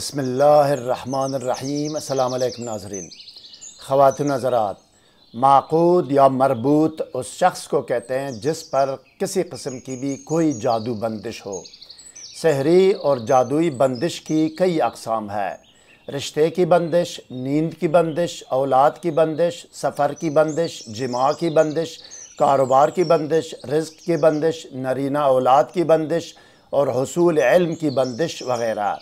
بسم اللہ الرحمن الرحیم السلام علیکم ناظرین خواتین نظرات معقود یا مربوط اس شخص کو کہتے ہیں جس پر کسی قسم کی بھی کوئی جادو بندش ہو سحری اور جادوئی بندش کی کئی اقسام ہے رشتے کی بندش نیند کی بندش اولاد کی بندش سفر کی بندش جماع کی بندش کاروبار کی بندش رزق کی بندش نرینہ اولاد کی بندش اور حصول علم کی بندش وغیرہ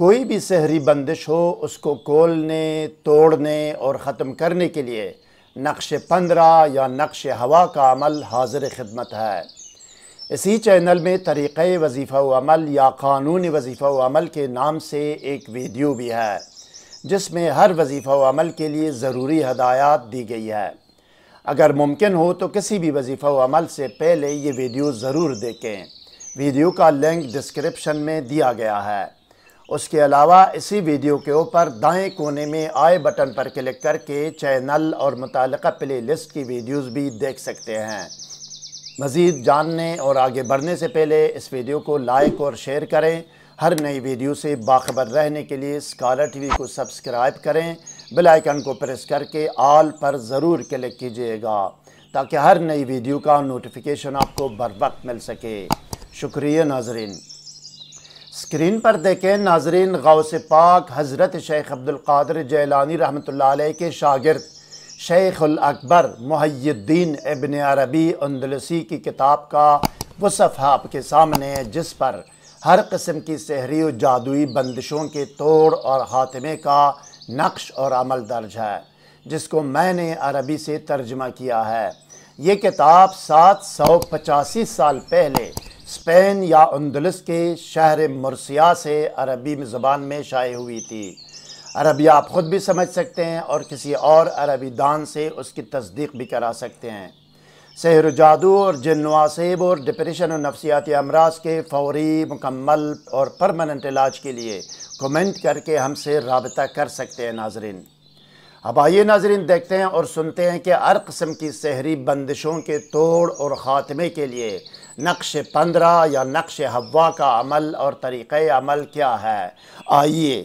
کوئی بھی سہری بندش ہو اس کو کولنے توڑنے اور ختم کرنے کے لیے نقش پندرہ یا نقش ہوا کا عمل حاضر خدمت ہے اسی چینل میں طریقہ وظیفہ و عمل یا قانون وظیفہ و عمل کے نام سے ایک ویڈیو بھی ہے جس میں ہر وظیفہ و عمل کے لیے ضروری ہدایات دی گئی ہے اگر ممکن ہو تو کسی بھی وظیفہ و عمل سے پہلے یہ ویڈیو ضرور دیکھیں ویڈیو کا لنک ڈسکرپشن میں دیا گیا ہے اس کے علاوہ اسی ویڈیو کے اوپر دائیں کونے میں آئے بٹن پر کلک کر کے چینل اور متعلقہ پلے لسٹ کی ویڈیوز بھی دیکھ سکتے ہیں مزید جاننے اور آگے بڑھنے سے پہلے اس ویڈیو کو لائک اور شیئر کریں ہر نئی ویڈیو سے باخبر رہنے کے لیے سکالر ٹی وی کو سبسکرائب کریں بل آئیکن کو پریس کر کے آل پر ضرور کلک کیجئے گا تاکہ ہر نئی ویڈیو کا نوٹیفیکیشن آپ کو بر وقت مل سکے شکریہ ناظرین اسکرین پر دیکھیں ناظرین غوث پاک حضرت شیخ عبدالقادر جیلانی رحمۃ علیہ کے شاگرد شیخ الاکبر محی الدین ابن عربی اندلسی کی کتاب کا وہ صفحہ آپ کے سامنے جس پر ہر قسم کی سحری و جادوئی بندشوں کے توڑ اور خاتمے کا نقش اور عمل درج ہے جس کو میں نے عربی سے ترجمہ کیا ہے یہ کتاب سات سو پچاسی سال پہلے اسپین یا اندلس کے شہر مرسیا سے عربی زبان میں شائع ہوئی تھی عربی آپ خود بھی سمجھ سکتے ہیں اور کسی اور عربی دان سے اس کی تصدیق بھی کرا سکتے ہیں سحر و جادو اور جن نواسیب اور ڈپریشن اور نفسیاتی امراض کے فوری مکمل اور پرماننٹ علاج کے لیے کومنٹ کر کے ہم سے رابطہ کر سکتے ہیں ناظرین اب آئیے ناظرین دیکھتے ہیں اور سنتے ہیں کہ ہر قسم کی سحری بندشوں کے توڑ اور خاتمے کے لیے نقش پندرہ یا نقش ہوا کا عمل اور طریقہ عمل کیا ہے آئیے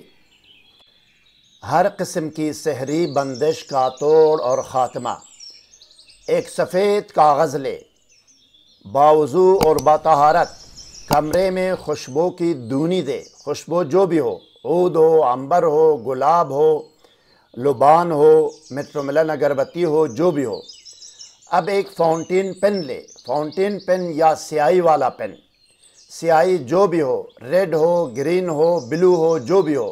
ہر قسم کی سحری بندش کا توڑ اور خاتمہ ایک سفید کاغذ لے باوضو اور باتہارت کمرے میں خوشبو کی دونی دے خوشبو جو بھی ہو عود ہو عمبر ہو گلاب ہو لبان ہو متف ملن اگربتی ہو جو بھی ہو اب ایک فاؤنٹین پن لے فاؤنٹین پن یا سیاہی والا پن سیاہی جو بھی ہو ریڈ ہو گرین ہو بلو ہو جو بھی ہو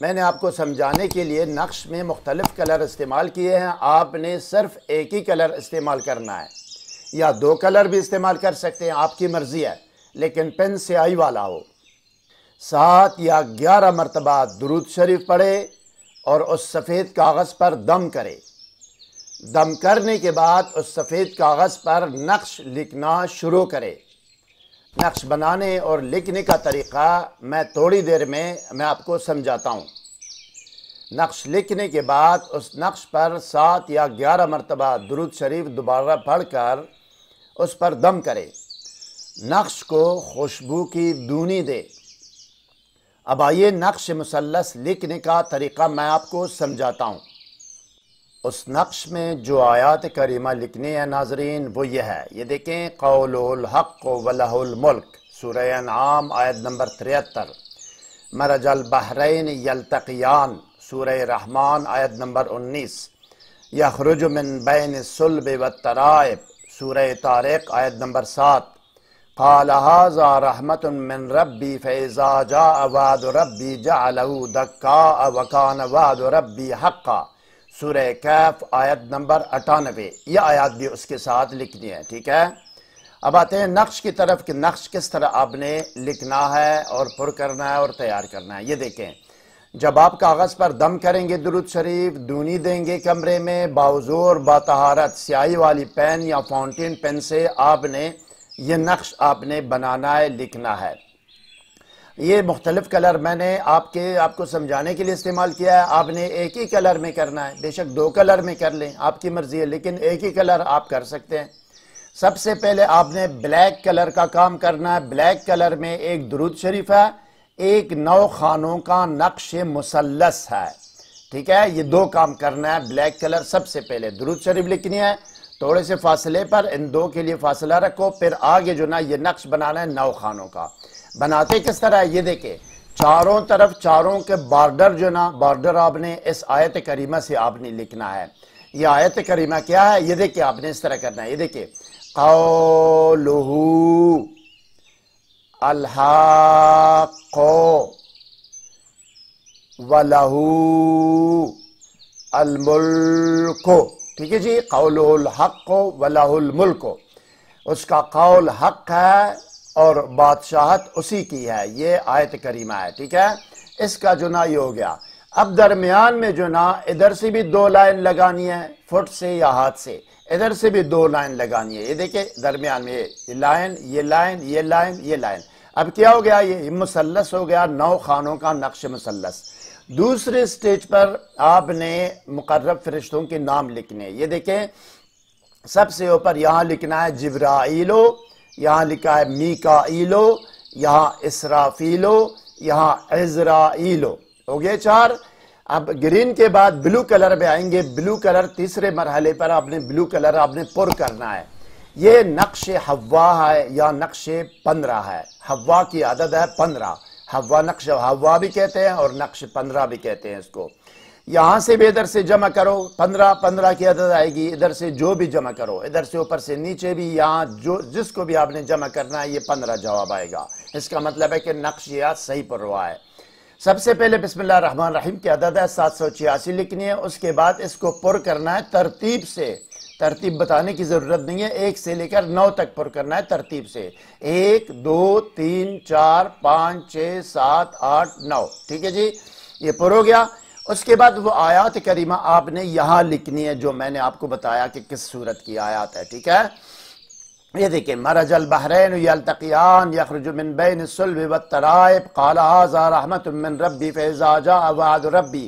میں نے آپ کو سمجھانے کے لیے نقش میں مختلف کلر استعمال کیے ہیں آپ نے صرف ایک ہی کلر استعمال کرنا ہے یا دو کلر بھی استعمال کر سکتے ہیں آپ کی مرضی ہے لیکن پین سیاہی والا ہو سات یا گیارہ مرتبہ درود شریف پڑے اور اس سفید کاغذ پر دم کرے دم کرنے کے بعد اس سفید کاغذ پر نقش لکھنا شروع کرے نقش بنانے اور لکھنے کا طریقہ میں تھوڑی دیر میں میں آپ کو سمجھاتا ہوں نقش لکھنے کے بعد اس نقش پر سات یا گیارہ مرتبہ درود شریف دوبارہ پڑھ کر اس پر دم کرے نقش کو خوشبو کی دونی دے اب آئیے نقش مثلث لکھنے کا طریقہ میں آپ کو سمجھاتا ہوں اس نقش میں جو آیات کریمہ لکھنے ہیں ناظرین وہ یہ ہے یہ دیکھیں قول الحق ولہ الملک سورہ انعام آیت نمبر 73 مرج البحرین یلتقیان سورہ رحمان آیت نمبر انیس یخرج من بین سلب والترائب سورہ طارق آیت نمبر سات قال هذا رحمت من ربی فیضا جا اوادربی جا الدقہ ابقان ربی حقا سورہ کیف آیت نمبر اٹھانوے یہ آیات بھی اس کے ساتھ لکھنی ہے ٹھیک ہے اب آتے ہیں نقش کی طرف کہ نقش کس طرح آپ نے لکھنا ہے اور پر کرنا ہے اور تیار کرنا ہے یہ دیکھیں جب آپ کاغذ پر دم کریں گے درود شریف دونی دیں گے کمرے میں باوزور باتہارت سیاہی والی پین یا فاؤنٹین پین سے آپ نے یہ نقش آپ نے بنانا ہے لکھنا ہے یہ مختلف کلر میں نے آپ کے آپ کو سمجھانے کے لیے استعمال کیا ہے آپ نے ایک ہی کلر میں کرنا ہے بے شک دو کلر میں کر لیں آپ کی مرضی ہے لیکن ایک ہی کلر آپ کر سکتے ہیں سب سے پہلے آپ نے بلیک کلر کا کام کرنا ہے بلیک کلر میں ایک درود شریف ہے ایک نو خانوں کا نقش مسلس ہے ٹھیک ہے یہ دو کام کرنا ہے بلیک کلر سب سے پہلے درود شریف لکھنی ہے تھوڑے سے فاصلے پر ان دو کے لیے فاصلہ رکھو پھر آگے جو نا یہ نقش بنانا ہے نو خانوں کا بناتے کس طرح ہے یہ دیکھیں چاروں طرف چاروں کے بارڈر جو نا بارڈر آپ نے اس آیت کریمہ سے آپ نے لکھنا ہے یہ آیت کریمہ کیا ہے یہ دیکھیں آپ نے اس طرح کرنا ہے یہ دیکھیں قولہو الحاق ولہو الملک ٹھیک ہے جی قولہو الحق ولہو الملک اس کا قول حق ہے اور بادشاہت اسی کی ہے یہ آیت کریمہ ہے ٹھیک ہے اس کا جنا یہ ہو گیا اب درمیان میں جنا ادھر سے بھی دو لائن لگانی ہے فٹ سے یا ہاتھ سے ادھر سے بھی دو لائن لگانی ہے یہ دیکھیں درمیان میں یہ لائن یہ لائن یہ لائن یہ لائن اب کیا ہو گیا یہ مسلس ہو گیا نو خانوں کا نقش مسلس دوسرے سٹیج پر آپ نے مقرب فرشتوں کے نام لکھنے یہ دیکھیں سب سے اوپر یہاں لکھنا ہے جبرائیلو یہاں لکھا ہے میکا یہاں اسرافیلو یہاں ازرائیلو ہو گئے چار اب گرین کے بعد بلو کلر میں آئیں گے بلو کلر تیسرے مرحلے پر آپ نے بلو کلر آپ نے پر کرنا ہے یہ نقش ہوا ہے یا نقش پندرہ ہے ہوا کی عدد ہے پندرہ ہوا نقش ہوا بھی کہتے ہیں اور نقش پندرہ بھی کہتے ہیں اس کو یہاں سے بھی ادھر سے جمع کرو پندرہ پندرہ کی عدد آئے گی ادھر سے جو بھی جمع کرو ادھر سے اوپر سے نیچے بھی یہاں جو جس کو بھی آپ نے جمع کرنا ہے یہ پندرہ جواب آئے گا اس کا مطلب ہے کہ نقش صحیح پر روا ہے سب سے پہلے بسم اللہ الرحمن الرحیم کی عدد ہے سات سو چھیاسی لکھنی ہے اس کے بعد اس کو پر کرنا ہے ترتیب سے ترتیب بتانے کی ضرورت نہیں ہے ایک سے لے کر نو تک پر کرنا ہے ترتیب سے ایک دو تین چار پانچ چھ سات آٹھ نو ٹھیک ہے جی یہ پر ہو گیا اس کے بعد وہ آیات کریمہ آپ نے یہاں لکھنی ہے جو میں نے آپ کو بتایا کہ کس صورت کی آیات ہے ٹھیک ہے یہ دیکھیں مرج البحرین یلتقیان یخرج من بین والترائب قال رحمت من ربی وعد ربی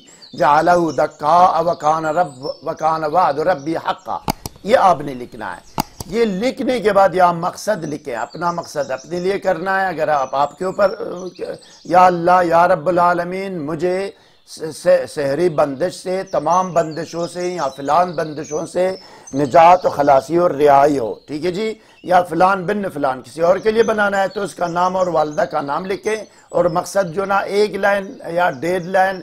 دکا وکان وعد ربی حقا یہ آپ نے لکھنا ہے یہ لکھنے کے بعد یہاں مقصد لکھیں اپنا مقصد اپنے لیے کرنا ہے اگر آپ آپ کے اوپر یا اللہ یا رب العالمین مجھے سہری بندش سے تمام بندشوں سے یا فلان بندشوں سے نجات و خلاصی اور رہائی ہو ٹھیک ہے جی یا فلان بن فلان کسی اور کے لیے بنانا ہے تو اس کا نام اور والدہ کا نام لکھیں اور مقصد جو نا ایک لائن یا ڈیڑھ لائن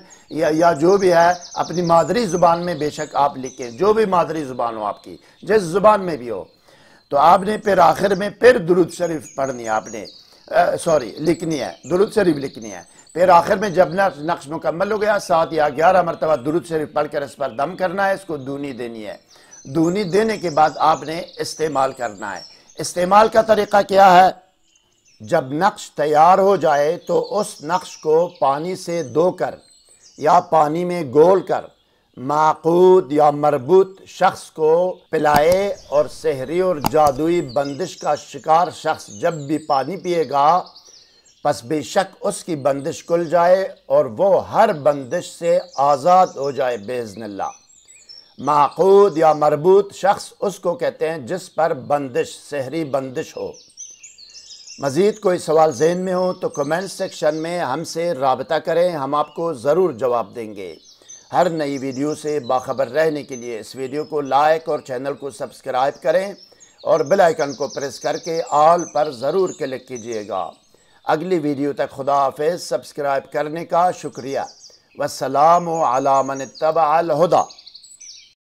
یا جو بھی ہے اپنی مادری زبان میں بے شک آپ لکھیں جو بھی مادری زبان ہو آپ کی جس زبان میں بھی ہو تو آپ نے پھر آخر میں پھر درود شریف پڑھنی آپ نے سوری لکھنی ہے درود شریف لکھنی ہے پھر آخر میں جب نقش مکمل ہو گیا سات یا گیارہ مرتبہ درود شریف پڑھ کر اس پر دم کرنا ہے اس کو دونی دینی ہے دونی دینے کے بعد آپ نے استعمال کرنا ہے استعمال کا طریقہ کیا ہے جب نقش تیار ہو جائے تو اس نقش کو پانی سے دھو کر یا پانی میں گول کر معقود یا مربوط شخص کو پلائے اور سحری اور جادوئی بندش کا شکار شخص جب بھی پانی پیے گا پس بے شک اس کی بندش کل جائے اور وہ ہر بندش سے آزاد ہو جائے بیزن اللہ معقود یا مربوط شخص اس کو کہتے ہیں جس پر بندش سحری بندش ہو مزید کوئی سوال ذہن میں ہو تو کمنٹ سیکشن میں ہم سے رابطہ کریں ہم آپ کو ضرور جواب دیں گے ہر نئی ویڈیو سے باخبر رہنے کے لیے اس ویڈیو کو لائک اور چینل کو سبسکرائب کریں اور آئیکن کو پریس کر کے آل پر ضرور کلک کیجئے گا اگلی ویڈیو تک خدا حافظ سبسکرائب کرنے کا شکریہ والسلام علی من اتبع الحدا